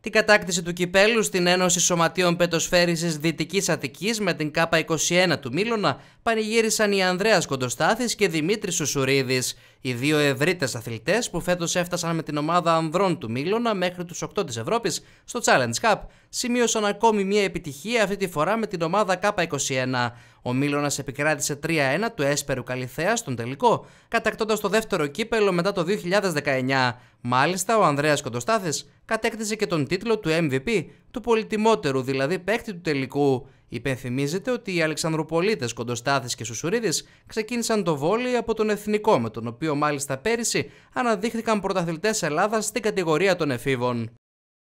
Την κατάκτηση του κυπέλου στην Ένωση Σωματείων Πετοσφαίρισης Δυτικής Αττικής με την ΚΑΠΑ 21 του Μήλωνα πανηγύρισαν οι Ανδρέας Κοντοστάθης και Δημήτρης Σουσουρίδης, οι δύο ευρύτες αθλητές που φέτος έφτασαν με την ομάδα ανδρών του Μήλωνα μέχρι τους 8 της Ευρώπης στο Challenge Cup, σημείωσαν ακόμη μια επιτυχία αυτή τη φορά με την ομάδα ΚΑΠΑ 21. Ο μιλωνας επικρατησε επικράτησε 3-1 του Έσπερου Καλιθέα στον τελικό, κατακτώντας το δεύτερο κύπελο μετά το 2019. Μάλιστα, ο Ανδρέας Κοντοστάθης κατέκτησε και τον τίτλο του MVP, του πολυτιμότερου δηλαδή παίκτη του τελικού. Υπενθυμίζεται ότι οι Αλεξανδροπολίτες Κοντοστάθης και Σουσουρίδης ξεκίνησαν το Βόλιο από τον Εθνικό, με τον οποίο μάλιστα πέρυσι αναδείχθηκαν πρωταθλητές Ελλάδας στην κατηγορία των εφήβων.